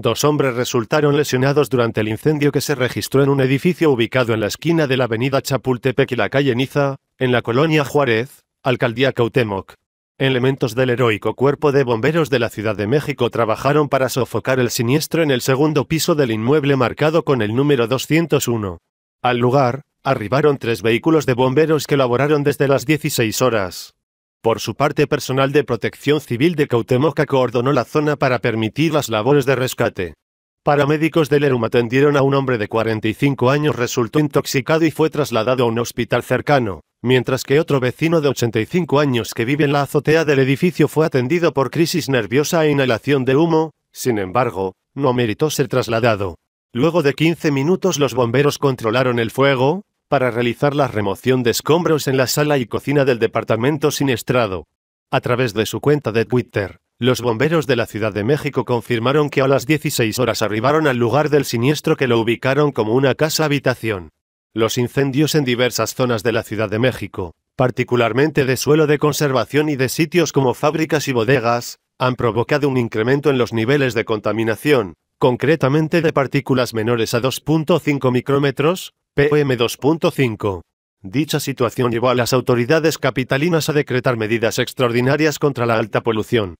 Dos hombres resultaron lesionados durante el incendio que se registró en un edificio ubicado en la esquina de la avenida Chapultepec y la calle Niza, en la colonia Juárez, alcaldía Cautemoc. Elementos del heroico cuerpo de bomberos de la Ciudad de México trabajaron para sofocar el siniestro en el segundo piso del inmueble marcado con el número 201. Al lugar, arribaron tres vehículos de bomberos que laboraron desde las 16 horas. Por su parte personal de protección civil de Cautemoca coordonó la zona para permitir las labores de rescate. Paramédicos del ERUM atendieron a un hombre de 45 años resultó intoxicado y fue trasladado a un hospital cercano, mientras que otro vecino de 85 años que vive en la azotea del edificio fue atendido por crisis nerviosa e inhalación de humo, sin embargo, no meritó ser trasladado. Luego de 15 minutos los bomberos controlaron el fuego, para realizar la remoción de escombros en la sala y cocina del departamento siniestrado. A través de su cuenta de Twitter, los bomberos de la Ciudad de México confirmaron que a las 16 horas arribaron al lugar del siniestro que lo ubicaron como una casa habitación. Los incendios en diversas zonas de la Ciudad de México, particularmente de suelo de conservación y de sitios como fábricas y bodegas, han provocado un incremento en los niveles de contaminación, concretamente de partículas menores a 2.5 micrómetros, PM 2.5. Dicha situación llevó a las autoridades capitalinas a decretar medidas extraordinarias contra la alta polución.